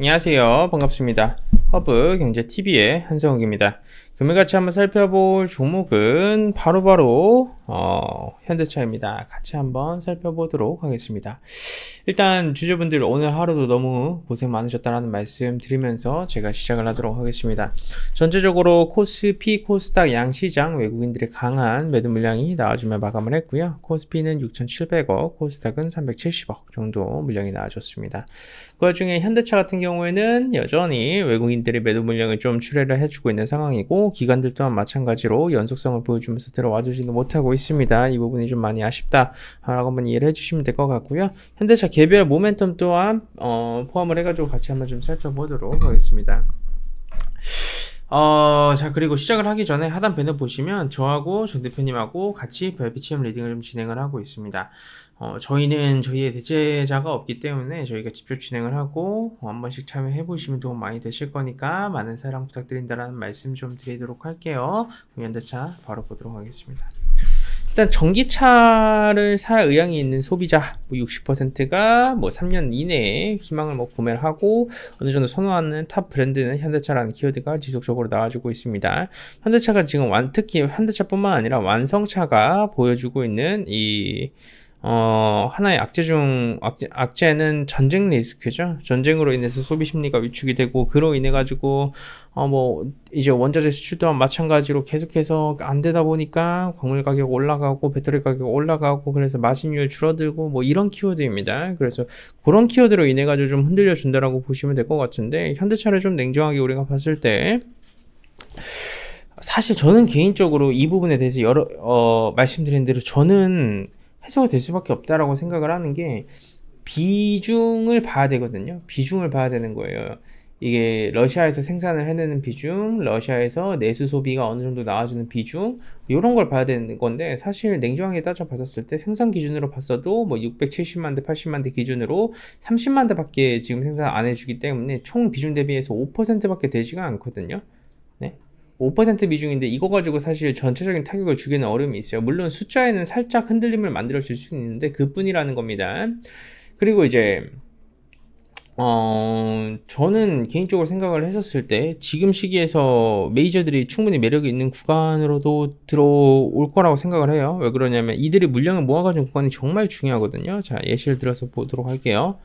안녕하세요. 반갑습니다. 허브 경제TV의 한성욱입니다. 금일 같이 한번 살펴볼 종목은 바로바로 바로 어, 현대차입니다. 같이 한번 살펴보도록 하겠습니다. 일단 주주분들 오늘 하루도 너무 고생 많으셨다는 말씀 드리면서 제가 시작을 하도록 하겠습니다. 전체적으로 코스피, 코스닥 양시장 외국인들의 강한 매도 물량이 나와주며 마감을 했고요. 코스피는 6,700억, 코스닥은 370억 정도 물량이 나와줬습니다. 그 와중에 현대차 같은 경우에는 여전히 외국인들의 매도 물량을 좀 출회를 해주고 있는 상황이고 기관들 또한 마찬가지로 연속성을 보여주면서 들어와 주지는 못하고 있습니다. 이 부분이 좀 많이 아쉽다라고 한번 이해를 해주시면 될 것 같고요. 현대차 개별 모멘텀 또한 어, 포함을 해가지고 같이 한번 좀 살펴보도록 하겠습니다. 어, 자, 그리고 시작을 하기 전에 하단 배너 보시면 저하고 전 대표님하고 같이 별빛치험 리딩을 좀 진행을 하고 있습니다. 어, 저희는 저희의 대체자가 없기 때문에 저희가 직접 진행을 하고 어, 한 번씩 참여해 보시면 도움 많이 되실 거니까 많은 사랑 부탁드린다라는 말씀 좀 드리도록 할게요. 그 연대차 바로 보도록 하겠습니다. 일단 전기차를 살 의향이 있는 소비자 뭐 60%가 뭐 3년 이내에 희망을 뭐 구매를 하고 어느 정도 선호하는 탑 브랜드는 현대차라는 키워드가 지속적으로 나와주고 있습니다. 현대차가 지금 완 특히 현대차뿐만 아니라 완성차가 보여주고 있는 이 어, 하나의 악재 중, 악재, 악재는 전쟁 리스크죠. 전쟁으로 인해서 소비 심리가 위축이 되고, 그로 인해 가지고, 어, 뭐, 이제 원자재 수출 도 마찬가지로 계속해서 안 되다 보니까 광물 가격 올라가고, 배터리 가격 올라가고, 그래서 마진율 줄어들고, 뭐, 이런 키워드입니다. 그래서 그런 키워드로 인해 가지고 좀 흔들려 준다라고 보시면 될 것 같은데, 현대차를 좀 냉정하게 우리가 봤을 때, 사실 저는 개인적으로 이 부분에 대해서 여러, 어, 말씀드린 대로 저는 해소가 될 수밖에 없다라고 생각을 하는 게 비중을 봐야 되거든요. 비중을 봐야 되는 거예요. 이게 러시아에서 생산을 해내는 비중, 러시아에서 내수 소비가 어느 정도 나와주는 비중, 이런 걸 봐야 되는 건데, 사실 냉정하게 따져봤었을 때 생산 기준으로 봤어도 뭐 670만 대, 80만 대 기준으로 30만 대밖에 지금 생산 안 해주기 때문에 총 비중 대비해서 5% 밖에 되지가 않거든요. 5% 비중인데 이거 가지고 사실 전체적인 타격을 주기는 어려움이 있어요. 물론 숫자에는 살짝 흔들림을 만들어 줄 수 있는데 그뿐이라는 겁니다. 그리고 이제 어, 저는 개인적으로 생각을 했었을 때 지금 시기에서 메이저들이 충분히 매력이 있는 구간으로도 들어올 거라고 생각을 해요. 왜 그러냐면 이들이 물량을 모아가지고 구간이 정말 중요하거든요. 자 예시를 들어서 보도록 할게요.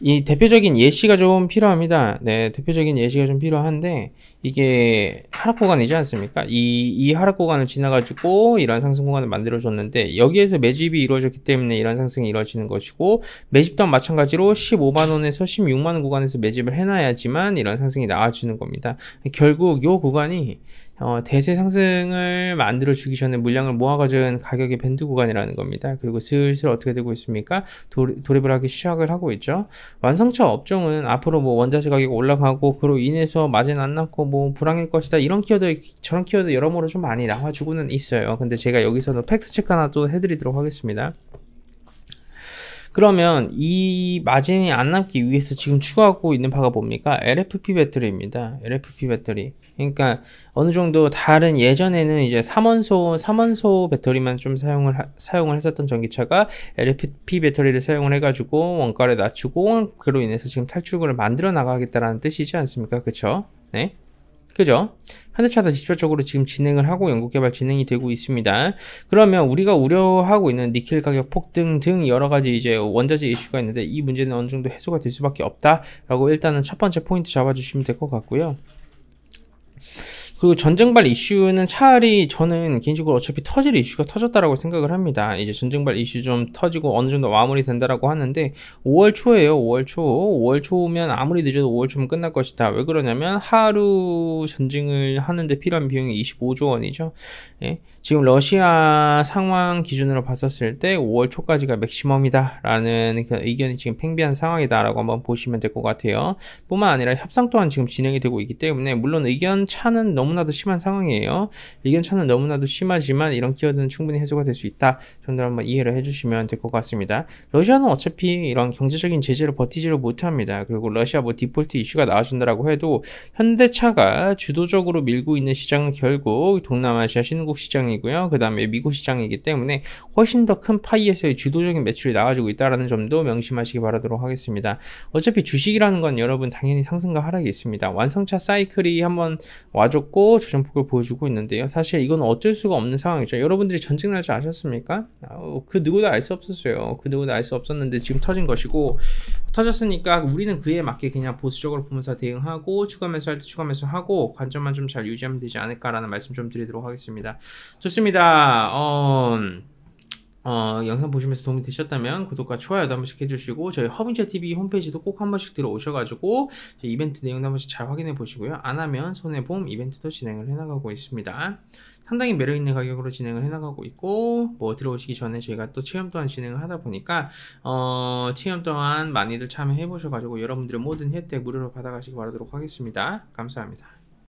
이 대표적인 예시가 좀 필요합니다. 네, 대표적인 예시가 좀 필요한데 이게 하락 구간이지 않습니까? 이, 이 하락 구간을 지나가지고 이러한 상승 구간을 만들어줬는데 여기에서 매집이 이루어졌기 때문에 이런 상승이 이루어지는 것이고 매집도 마찬가지로 15만원에서 16만원 구간에서 매집을 해놔야지만 이런 상승이 나와주는 겁니다. 결국 이 구간이 어, 대세 상승을 만들어 주기 전에 물량을 모아가진 가격의 밴드 구간이라는 겁니다. 그리고 슬슬 어떻게 되고 있습니까? 도, 돌입을 하기 시작을 하고 있죠. 완성차 업종은 앞으로 뭐 원자재 가격 올라가고 그로 인해서 마진 안 남고 뭐 불황일 것이다 이런 이런 키워드, 저런 키워드 여러모로 좀 많이 나와주고는 있어요. 근데 제가 여기서는 팩트 체크 하나 또 해드리도록 하겠습니다. 그러면 이 마진이 안 남기 위해서 지금 추가하고 있는 바가 뭡니까? LFP 배터리입니다. LFP 배터리. 그러니까 어느 정도 다른 예전에는 이제 3원소 3원소 배터리만 좀 사용을 하, 사용을 했었던 전기차가 LFP 배터리를 사용을 해가지고 원가를 낮추고 그로 인해서 지금 탈출구를 만들어 나가겠다라는 뜻이지 않습니까? 그렇죠? 네. 그죠? 현대차도 직접적으로 지금 진행을 하고 연구개발 진행이 되고 있습니다. 그러면 우리가 우려하고 있는 니켈 가격 폭등 등 여러 가지 이제 원자재 이슈가 있는데 이 문제는 어느 정도 해소가 될 수밖에 없다라고 일단은 첫 번째 포인트 잡아주시면 될 것 같고요. 그리고 전쟁발 이슈는 차라리 저는 개인적으로 어차피 터질 이슈가 터졌다라고 생각을 합니다. 이제 전쟁발 이슈 좀 터지고 어느 정도 마무리된다라고 하는데 5월 초에요. 5월 초. 5월 초면 아무리 늦어도 5월 초면 끝날 것이다. 왜 그러냐면 하루 전쟁을 하는데 필요한 비용이 25조 원이죠. 예? 지금 러시아 상황 기준으로 봤었을 때 5월 초까지가 맥시멈이다라는 그 의견이 지금 팽배한 상황이다라고 한번 보시면 될 것 같아요. 뿐만 아니라 협상 또한 지금 진행이 되고 있기 때문에 물론 의견 차는 너무 너무나도 심한 상황이에요. 이견차는 너무나도 심하지만 이런 키워드는 충분히 해소가 될 수 있다. 정도 한번 이해를 해주시면 될 것 같습니다. 러시아는 어차피 이런 경제적인 제재를 버티지를 못합니다. 그리고 러시아 뭐 디폴트 이슈가 나와준다라고 해도 현대차가 주도적으로 밀고 있는 시장은 결국 동남아시아 신흥국 시장이고요. 그 다음에 미국 시장이기 때문에 훨씬 더 큰 파이에서의 주도적인 매출이 나와주고 있다는 라 점도 명심하시기 바라도록 하겠습니다. 어차피 주식이라는 건 여러분 당연히 상승과 하락이 있습니다. 완성차 사이클이 한번 와줬고 낮고 조정폭을 보여주고 있는데요. 사실 이건 어쩔 수가 없는 상황이죠. 여러분들이 전쟁 날 줄 아셨습니까? 아, 어, 그 누구도 알 수 없었어요. 그 누구도 알 수 없었는데 지금 터진 것이고 터졌으니까 우리는 그에 맞게 그냥 보수적으로 보면서 대응하고 추가 매수할 때 추가 매수하고 관점만 좀 잘 유지하면 되지 않을까라는 말씀 좀 드리도록 하겠습니다. 좋습니다. 어... 어, 영상 보시면서 도움이 되셨다면 구독과 좋아요도 한 번씩 해주시고 저희 허빙차TV 홈페이지도 꼭 한 번씩 들어오셔가지고 이벤트 내용도 한 번씩 잘 확인해 보시고요 안 하면 손해보험 이벤트도 진행을 해나가고 있습니다 상당히 매력있는 가격으로 진행을 해나가고 있고 뭐 들어오시기 전에 저희가 또 체험 또한 진행을 하다 보니까 어, 체험 또한 많이들 참여해 보셔가지고 여러분들의 모든 혜택 무료로 받아가시기 바라도록 하겠습니다 감사합니다